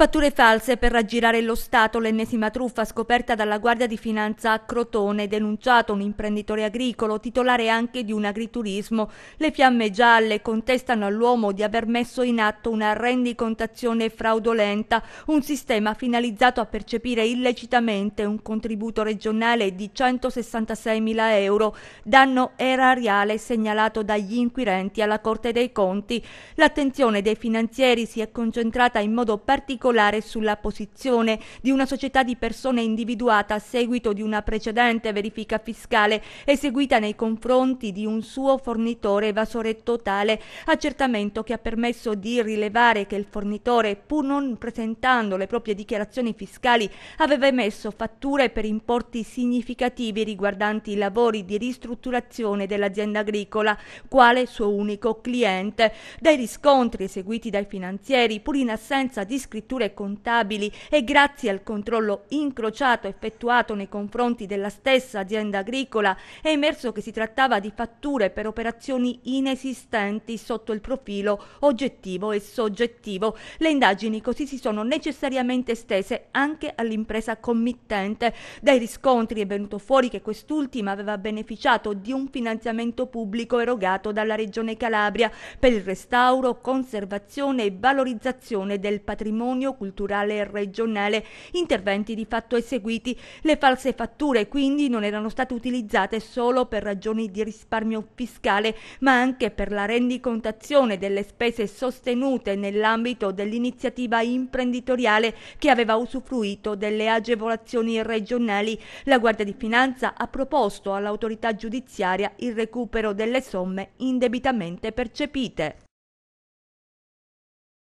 Fatture false per raggirare lo Stato, l'ennesima truffa scoperta dalla Guardia di Finanza a Crotone, denunciato un imprenditore agricolo, titolare anche di un agriturismo. Le fiamme gialle contestano all'uomo di aver messo in atto una rendicontazione fraudolenta, un sistema finalizzato a percepire illecitamente un contributo regionale di 166 mila euro, danno erariale segnalato dagli inquirenti alla Corte dei Conti. L'attenzione dei finanzieri si è concentrata in modo particolare particolare sulla posizione di una società di persone individuata a seguito di una precedente verifica fiscale eseguita nei confronti di un suo fornitore evasore totale, accertamento che ha permesso di rilevare che il fornitore, pur non presentando le proprie dichiarazioni fiscali, aveva emesso fatture per importi significativi riguardanti i lavori di ristrutturazione dell'azienda agricola, quale suo unico cliente. Dai riscontri eseguiti dai finanzieri, pur in assenza di scrittura procedure contabili e grazie al controllo incrociato effettuato nei confronti della stessa azienda agricola è emerso che si trattava di fatture per operazioni inesistenti sotto il profilo oggettivo e soggettivo. Le indagini così si sono necessariamente estese anche all'impresa committente. Dai riscontri è venuto fuori che quest'ultima aveva beneficiato di un finanziamento pubblico erogato dalla Regione Calabria per il restauro, conservazione e valorizzazione del patrimonio patrimonio culturale regionale, interventi di fatto eseguiti. Le false fatture quindi non erano state utilizzate solo per ragioni di risparmio fiscale, ma anche per la rendicontazione delle spese sostenute nell'ambito dell'iniziativa imprenditoriale che aveva usufruito delle agevolazioni regionali. La Guardia di Finanza ha proposto all'autorità giudiziaria il recupero delle somme indebitamente percepite.